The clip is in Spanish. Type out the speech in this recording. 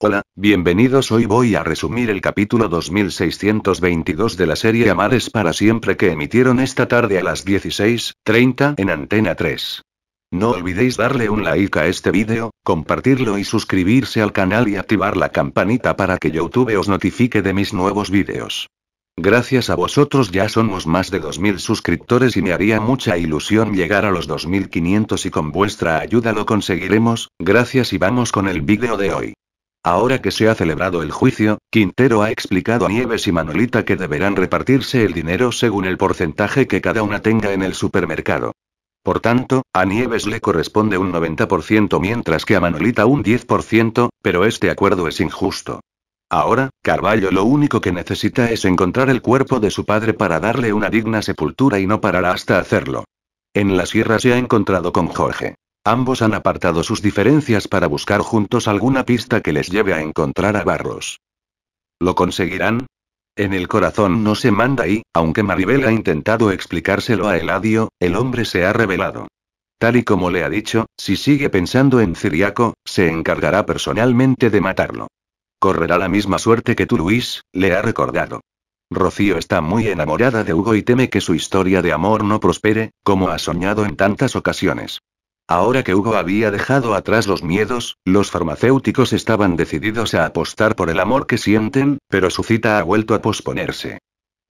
Hola, bienvenidos. Hoy voy a resumir el capítulo 2622 de la serie Amares para siempre que emitieron esta tarde a las 16:30 en Antena 3. No olvidéis darle un like a este vídeo, compartirlo y suscribirse al canal y activar la campanita para que YouTube os notifique de mis nuevos vídeos. Gracias a vosotros ya somos más de 2.000 suscriptores y me haría mucha ilusión llegar a los 2.500 y con vuestra ayuda lo conseguiremos, gracias y vamos con el vídeo de hoy. Ahora que se ha celebrado el juicio, Quintero ha explicado a Nieves y Manolita que deberán repartirse el dinero según el porcentaje que cada una tenga en el supermercado. Por tanto, a Nieves le corresponde un 90% mientras que a Manolita un 10%, pero este acuerdo es injusto. Ahora, Carballo lo único que necesita es encontrar el cuerpo de su padre para darle una digna sepultura y no parará hasta hacerlo. En la sierra se ha encontrado con Jorge. Ambos han apartado sus diferencias para buscar juntos alguna pista que les lleve a encontrar a Barros. ¿Lo conseguirán? En el corazón no se manda y, aunque Maribel ha intentado explicárselo a Eladio, el hombre se ha revelado. Tal y como le ha dicho, si sigue pensando en Ciriaco, se encargará personalmente de matarlo. Correrá la misma suerte que tú, Luis, le ha recordado. Rocío está muy enamorada de Hugo y teme que su historia de amor no prospere, como ha soñado en tantas ocasiones. Ahora que Hugo había dejado atrás los miedos, los farmacéuticos estaban decididos a apostar por el amor que sienten, pero su cita ha vuelto a posponerse.